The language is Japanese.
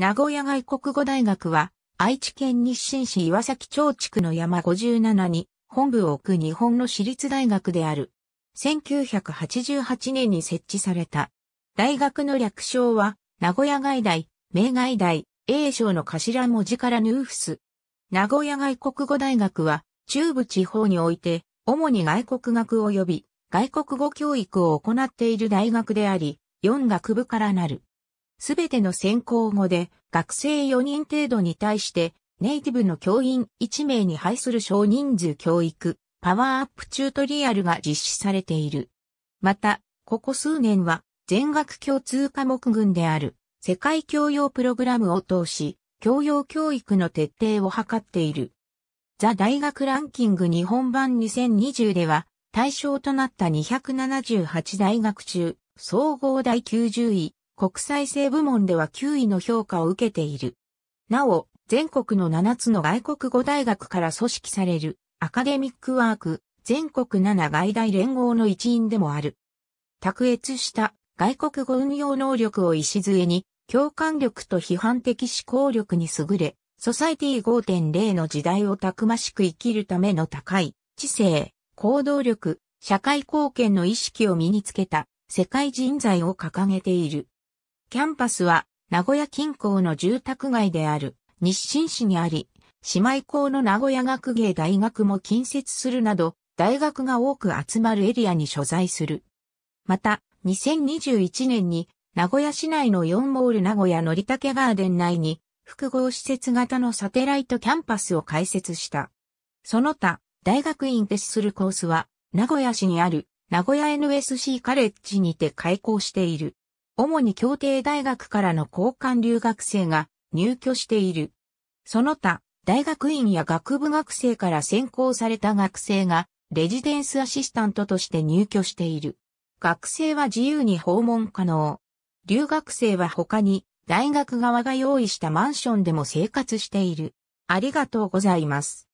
名古屋外国語大学は、愛知県日清市岩崎町地区の山57に本部を置く日本の私立大学である。1988年に設置された。大学の略称は、名古屋外大、名外大、英称の頭文字からヌーフス。名古屋外国語大学は、中部地方において、主に外国学及び外国語教育を行っている大学であり、4学部からなる。すべての専攻語で、学生4人程度に対して、ネイティブの教員1名に配する少人数教育、パワーアップチュートリアルが実施されている。また、ここ数年は、全学共通科目群である、世界教養プログラムを通し、教養教育の徹底を図っている。ザ大学ランキング日本版2020では、対象となった278大学中、総合第90位、国際性部門では9位の評価を受けている。なお、全国の7つの外国語大学から組織されるアカデミックワーク全国7外大連合の一員でもある。卓越した外国語運用能力を礎に共感力と批判的思考力に優れ、ソサイティ5.0の時代をたくましく生きるための高い知性、行動力、社会貢献の意識を身につけた世界人材を掲げている。キャンパスは名古屋近郊の住宅街である日清市にあり、姉妹校の名古屋学芸大学も近接するなど、大学が多く集まるエリアに所在する。また、2021年に名古屋市内の4モール名古屋のりたけガーデン内に複合施設型のサテライトキャンパスを開設した。その他、大学院す。するコースは、名古屋市にある名古屋 NSC カレッジにて開校している。主に協定大学からの交換留学生が入居している。その他、大学院や学部学生から選考された学生がレジデンスアシスタントとして入居している。学生は自由に訪問可能。留学生は他に大学側が用意したマンションでも生活している。ありがとうございます。